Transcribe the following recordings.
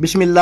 बिसमीम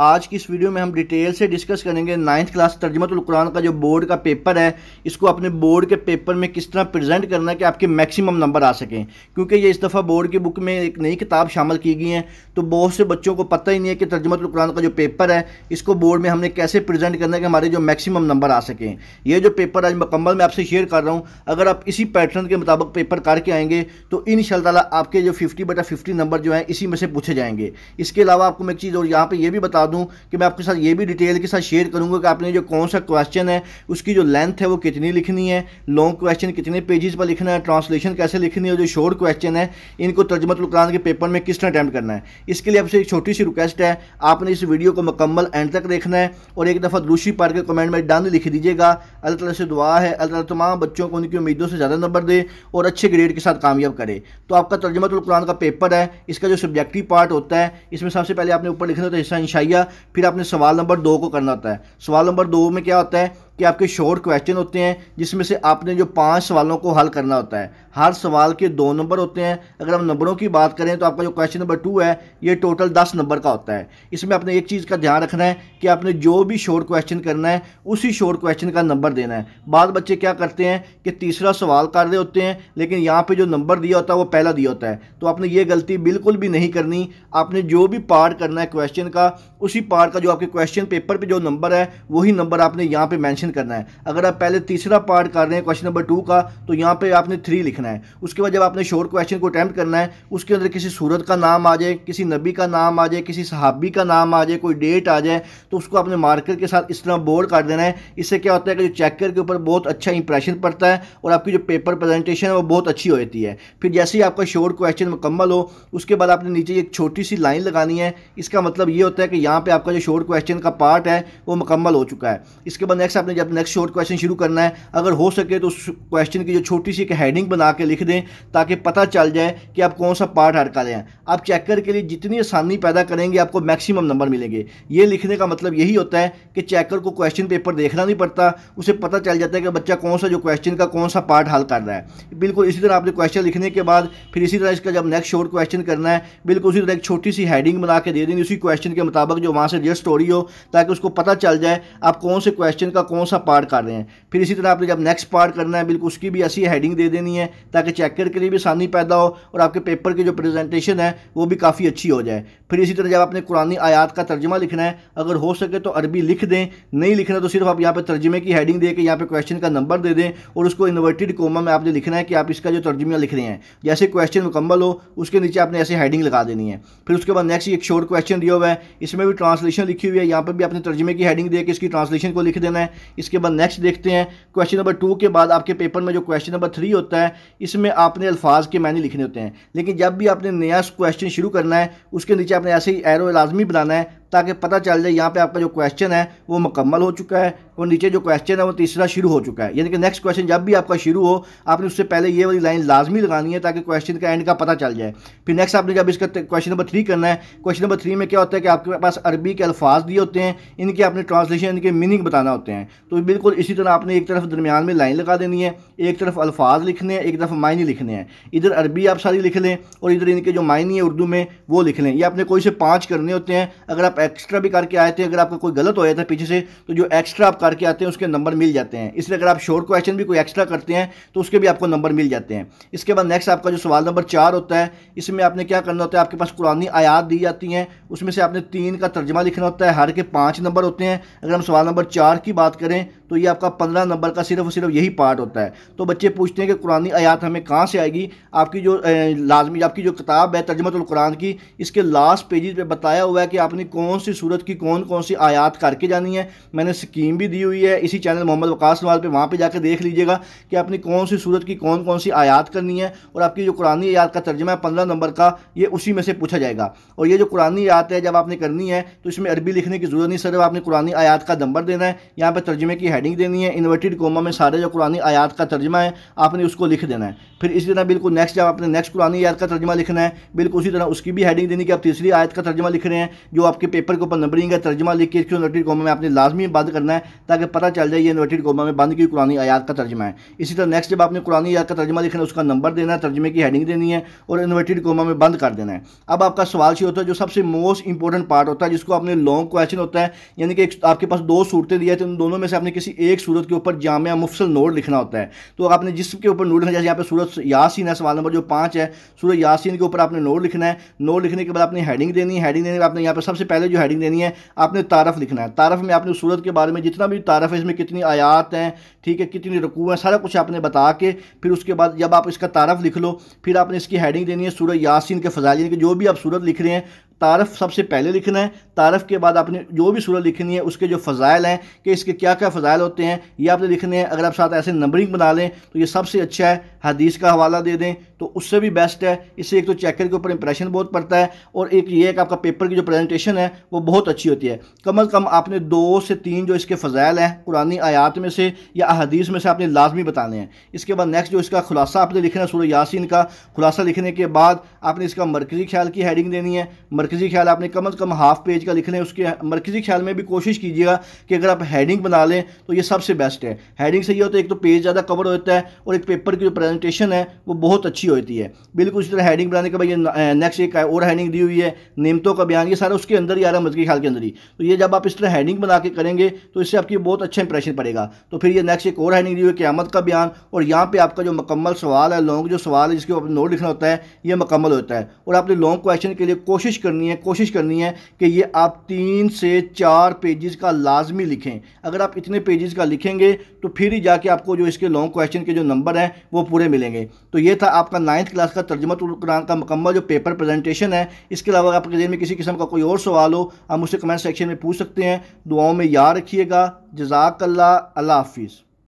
आज की इस वीडियो में हम डिटेल से डिस्कस करेंगे नाइन्थ क्लास तर्जमतुल्कुरान का जो बोर्ड का पेपर है इसको अपने बोर्ड के पेपर में किस तरह प्रेजेंट करना है कि आपके मैक्सिमम नंबर आ सकें क्योंकि ये इस दफ़ा बोर्ड की बुक में एक नई किताब शामिल की गई है तो बहुत से बच्चों को पता ही नहीं है कि तर्जमतुल्कुरान का जो पेपर है इसको बोर्ड में हमने कैसे प्रजेंट करना है कि हमारे जो मैक्सिमम नंबर आ सकें यह जो पेपर आज मुकम्मल मैं आपसे शेयर कर रहा हूँ अगर आप इसी पैटर्न के मुताबिक पेपर करके आएंगे तो इन शाला आपके जो फिफ्टी बटा फिफ्टी नंबर जो है इसी में से पूछे जाएंगे इसके अलावा आपको मैं एक चीज़ और यहाँ पर यह भी बता बता दूं कि मैं आपके साथ ये भी डिटेल के साथ शेयर करूंगा कि आपने जो कौन सा क्वेश्चन है उसकी जो लेंथ है वो कितनी लिखनी है लॉन्ग क्वेश्चन कितने पेजेस पर लिखना है ट्रांसलेशन कैसे लिखनी है और जो शॉर्ट क्वेश्चन है इनको तर्जमत कुरान के पेपर में किस तरह अटैम्प्ट करना है इसके लिए आपसे एक छोटी सी रिक्वेस्ट है आपने इस वीडियो को मुकम्मल एंड तक देखना है और एक दफ़ा दूसरी पार्ट के कमेंट में डन लिख दीजिएगा अल्लाह तला से दुआ है अल्लाह ताला तमाम बच्चों को उनकी उम्मीदों से ज़्यादा नंबर दे और अच्छे ग्रेड के साथ कामयाब करे तो आपका तर्जमत कुरान का पेपर है इसका जो सब्जेक्टिव पार्ट होता है इसमें सबसे पहले आपने ऊपर लिखना होता तो है हिस्सा इंशाइया गया फिर आपने सवाल नंबर दो को करना होता है सवाल नंबर दो में क्या होता है कि आपके शॉर्ट क्वेश्चन होते हैं जिसमें से आपने जो पाँच सवालों को हल करना होता है हर सवाल के दो नंबर होते हैं अगर हम नंबरों की बात करें तो आपका जो क्वेश्चन नंबर टू है ये टोटल दस नंबर का होता है इसमें आपने एक चीज़ का ध्यान रखना है कि आपने जो भी शॉर्ट क्वेश्चन करना है उसी शॉर्ट क्वेश्चन का नंबर देना है बाद बच्चे क्या करते हैं कि तीसरा सवाल कर रहे होते हैं लेकिन यहाँ पर जो नंबर दिया होता है वो पहला दिया होता है तो आपने ये गलती बिल्कुल भी नहीं करनी आपने जो भी पार्ट करना है क्वेश्चन का उसी पार्ट का जो आपके क्वेश्चन पेपर पर जो नंबर है वही नंबर आपने यहाँ पर मैंशन क्वेश्चन करना है अगर आप पहले तीसरा पार्ट कर रहे हैं क्वेश्चन नंबर टू का तो यहाँ पे आपने थ्री लिखना है उसके बाद जब आपने शॉर्ट क्वेश्चन को अटैम्प्ट करना है उसके अंदर किसी सूरत का नाम आ जाए किसी नबी का नाम आ जाए किसी सहाबी का नाम आ जाए कोई डेट आ जाए तो उसको आपने मार्कर के साथ इस तरह बोर्ड कर देना है इससे क्या होता है कि जो चेकर के ऊपर बहुत अच्छा इंप्रेशन पड़ता है और आपकी जो पेपर प्रेजेंटेशन है वो बहुत अच्छी हो जाती है फिर जैसे ही आपका शॉर्ट क्वेश्चन मुकम्मल हो उसके बाद आपने नीचे एक छोटी सी लाइन लगानी है इसका मतलब ये होता है कि यहाँ पर आपका जो शॉर्ट क्वेश्चन का पार्ट है वो मुकम्मल हो चुका है इसके बाद नेक्स्ट आपने आपने जब नेक्स्ट शॉर्ट क्वेश्चन शुरू करना है अगर हो सके तो उस क्वेश्चन की जो छोटी सी एक हेडिंग बना के लिख दें ताकि पता चल जाए कि आप कौन सा पार्ट हड़का रहे हैं आप चेकर के लिए जितनी आसानी पैदा करेंगे आपको मैक्सिमम नंबर मिलेंगे ये लिखने का मतलब यही होता है कि चेकर को क्वेश्चन पेपर देखना नहीं पड़ता उसे पता चल जाता है कि बच्चा कौन सा जो क्वेश्चन का कौन सा पार्ट हल कर रहा है बिल्कुल इसी तरह आपने क्वेश्चन लिखने के बाद फिर इसी तरह इसका जब नेक्स्ट शॉर्ट क्वेश्चन करना है बिल्कुल उसी तरह एक छोटी सी हेडिंग बना के दे देंगे उसी क्वेश्चन के मुताबिक जो वहाँ से रियल स्टोरी हो ताकि उसको पता चल जाए आप कौन से क्वेश्चन का कौन कौन सा पार्ट कर रहे हैं फिर इसी तरह आपने जब नेक्स्ट पार्ट करना है बिल्कुल उसकी भी ऐसी हेडिंग दे देनी है ताकि चेकर के लिए भी आसानी पैदा हो और आपके पेपर की जो प्रेजेंटेशन है वो भी काफ़ी अच्छी हो जाए फिर इसी तरह जब आपने कुरानी आयात का तर्जमा लिखना है अगर हो सके तो अरबी लिख दें नहीं लिखना तो सिर्फ आप यहाँ पर तर्जमे की हेडिंग दे के यहाँ पर क्वेश्चन का नंबर दे दें और उसको इन्वर्टेड कोमा में आपने लिखना है कि आप इसका जो तर्जमा लिख रहे हैं जैसे क्वेश्चन मुकम्मल हो उसके नीचे आपने ऐसे हेडिंग लगा देनी है फिर उसके बाद नेक्स्ट एक शॉर्ट क्वेश्चन दिया हुआ है इसमें भी ट्रांसलेशन लिखी हुई है यहाँ पर भी आपने तर्जमे की हेडिंग दे के इसकी ट्रांसलेशन को लिख देना है इसके बाद नेक्स्ट देखते हैं क्वेश्चन नंबर टू के बाद आपके पेपर में जो क्वेश्चन नंबर थ्री होता है इसमें आपने अल्फाज के मैंने लिखने होते हैं लेकिन जब भी आपने नया क्वेश्चन शुरू करना है उसके नीचे आपने ऐसे ही एरो लाजमी बनाना है ताकि पता चल जाए यहाँ पे आपका जो क्वेश्चन है वो मुकम्मल हो चुका है और नीचे जो क्वेश्चन है वो तीसरा शुरू हो चुका है यानी कि नेक्स्ट क्वेश्चन जब भी आपका शुरू हो आपने उससे पहले ये वाली लाइन लाजमी लगानी है ताकि क्वेश्चन का एंड का पता चल जाए फिर नेक्स्ट आपने जब इसका क्वेश्चन नंबर थ्री करना है क्वेश्चन नंबर थ्री में क्या होता है कि आपके पास अरबी के अल्फाज दिए होते हैं इनके आपने ट्रांसलेशन इनके मीनिंग बताना होते हैं तो बिल्कुल इसी तरह आपने एक तरफ दरमियान में लाइन लगा देनी है एक तरफ अल्फाज लिखने हैं एक तरफ मायने लिखने हैं इधर अरबी आप सारी लिख लें और इधर इनके जो मायने हैं उर्दू में वो लिख लें या आपने कोई से पाँच करने होते हैं अगर आप एक्स्ट्रा भी करके आए थे अगर आपका कोई गलत हो जाता है पीछे से तो जो एक्स्ट्रा करके आते हैं उसके नंबर मिल जाते हैं इसलिए अगर आप शॉर्ट क्वेश्चन भी कोई एक्स्ट्रा करते हैं तो उसके भी आपको नंबर मिल जाते हैं इसके बाद नेक्स्ट आपका जो सवाल नंबर चार होता है इसमें आपने क्या करना होता है आपके पास कुरानी आयात दी जाती हैं उसमें से आपने तीन का तर्जमा लिखना होता है हर के पाँच नंबर होते हैं अगर हम सवाल नंबर चार की बात करें तो ये आपका पंद्रह नंबर का सिर्फ और सिर्फ यही पार्ट होता है तो बच्चे पूछते हैं कि कुरानी आयात हमें कहाँ से आएगी आपकी जो लाजमी आपकी जो किताब है तर्जमतुल्कुरान की इसके लास्ट पेजेस पे बताया हुआ है कि आपने कौन सी सूरत की कौन कौन सी आयात करके जानी है मैंने स्कीम भी दी हुई है इसी चैनल मोहम्मद वकास नवाज पर वहाँ पर जाकर देख लीजिएगा कि आपने कौन सी सूरत की कौन कौन सी आयात करनी है और आपकी जो कुरानी आयात का तर्जमा है पंद्रह नंबर का ये उसी में से पूछा जाएगा और ये जो कुरानी आयात है जब आपने करनी है तो इसमें अरबी लिखने की ज़रूरत नहीं सर आपने कुरानी आयात का नंबर देना है यहाँ पर तर्जमे की हेड हेडिंग देनी है इन्वर्टेड कोमा में सारे जो कुरानी आयात का तर्जमा है आपने उसको लिख देना है फिर इसी तरह बिल्कुल नेक्स्ट जब आपने नेक्स्ट कुरानी आयात का तर्जमा लिखना है बिल्कुल उसी तरह उसकी भी हेडिंग देनी कि आप तीसरी आयत का तर्जमा लिख रहे हैं जो आपके पेपर के ऊपर नंबरिंग है तर्जमा लिख के इसको इन्वर्टेड कोमा में आपने लाजमी बंद करना है ताकि पता चल जाए ये इन्वर्टेड कोमा में बंद की कुरानी आयात का तर्जमा है इसी तरह नेक्स्ट जब आपने कुरानी आयात का तर्जमा लिखना है उसका नंबर देना है तर्जमे की हेडिंग देनी है और इन्वर्टेड कोमा में बंद कर देना है अब आपका सवाल ये होता है जो सबसे मोस्ट इंपॉर्टेंट पार्ट होता है जिसको आपने लॉन्ग क्वेश्चन होता है यानी कि आपके पास दो सूरतें दिए है तो उन दोनों में से आपने किस किसी एक सूरत के ऊपर जामिया मुफसल नोट लिखना होता है तो आपने जिसम के ऊपर नोट लिखना जैसे यहाँ पे सूरत यासीन है सवाल नंबर जो पाँच है सूरत यासीन के ऊपर आपने नोट लिखना है नोट लिखने के बाद आपने हेडिंग देनी है हेडिंग देने के बाद आपने यहाँ पर सबसे पहले जो हेडिंग देनी है आपने तारफ़ लिखना है तारफ़ में आपने सूरत के बारे में जितना भी तारफ़ है इसमें कितनी आयात हैं ठीक है कितनी रकू हैं सारा कुछ आपने बता के फिर उसके बाद जब आप इसका तारफ़ लिख लो फिर आपने इसकी हेडिंग देनी है सूरत यासीन के फजाइल के जो भी आप सूरत लिख रहे हैं तारफ़ सबसे पहले लिखना है तारफ़ के बाद आपने जो भी सूरत लिखनी है उसके जो फ़ज़ाइल हैं कि इसके क्या क्या फ़ज़ाइल होते हैं ये आपने लिखने हैं अगर आप साथ ऐसे नंबरिंग बना लें तो ये सबसे अच्छा है हदीस का हवाला दे दें तो उससे भी बेस्ट है इससे एक तो चैकर के ऊपर इंप्रेशन बहुत पड़ता है और एक ये है कि आपका पेपर की जो प्रेजेंटेशन है वो बहुत अच्छी होती है कम अज़ कम आपने दो से तीन जो इसके फ़ज़ाइल हैं पुरानी आयात में से या अदीस में से आपने लाजमी बताने हैं इसके बाद नेक्स्ट जो इसका खुलासा आपने लिखना है सूर्य यासिन का खुलासा लिखने के बाद आपने इसका मरकज़ी ख्याल की हेडिंग देनी है मरकज मरकजी ख्याल आपने कम अज़ कम हाफ पेज का लिख लें उसके मरकजी ख्याल में भी कोशिश कीजिएगा कि अगर आप हेडिंग बना लें तो ये सबसे बेस्ट है हेडिंग से ये होता है तो एक तो पेज ज़्यादा कवर होता है और एक पेपर की जो प्रेजेंटेशन है वो बहुत अच्छी होती है बिल्कुल इसी तरह हेडिंग बनाने के बाद ये नेक्स्ट एक और हेडिंग दी हुई है नियमतों का बयान ये सारा उसके अंदर ही आ रहा है मरकजी ख्याल के अंदर ही तो ये जब आप इस तरह हेडिंग बना के करेंगे तो इससे आपकी बहुत अच्छा इंप्रेशन पड़ेगा तो फिर ये नेक्स्ट एक और हेडिंग दी हुई क्यामत का बयान और यहाँ पर आपका जो मुकम्मल सवाल है लॉन्ग जो सवाल है जिसके ऊपर नोट लिखना होता है ये मुकम्मल होता है और आपने लॉन्ग क्वेश्चन के लिए कोशिश कर करनी है कोशिश करनी है कि ये आप तीन से चार पेजेस का लाजमी लिखें अगर आप इतने पेजेस का लिखेंगे तो फिर ही जाके आपको जो इसके लॉन्ग क्वेश्चन के जो नंबर हैं वो पूरे मिलेंगे तो ये था आपका नाइन्थ क्लास का तर्जमत कुरान का मुकम्मल जो पेपर प्रेजेंटेशन है इसके अलावा आपके जेन में किसी किस्म का कोई और सवाल हो आप मुझसे कमेंट सेक्शन में पूछ सकते हैं दुआओं में याद रखिएगा जजाकल्ला अल्लाह हाफिज़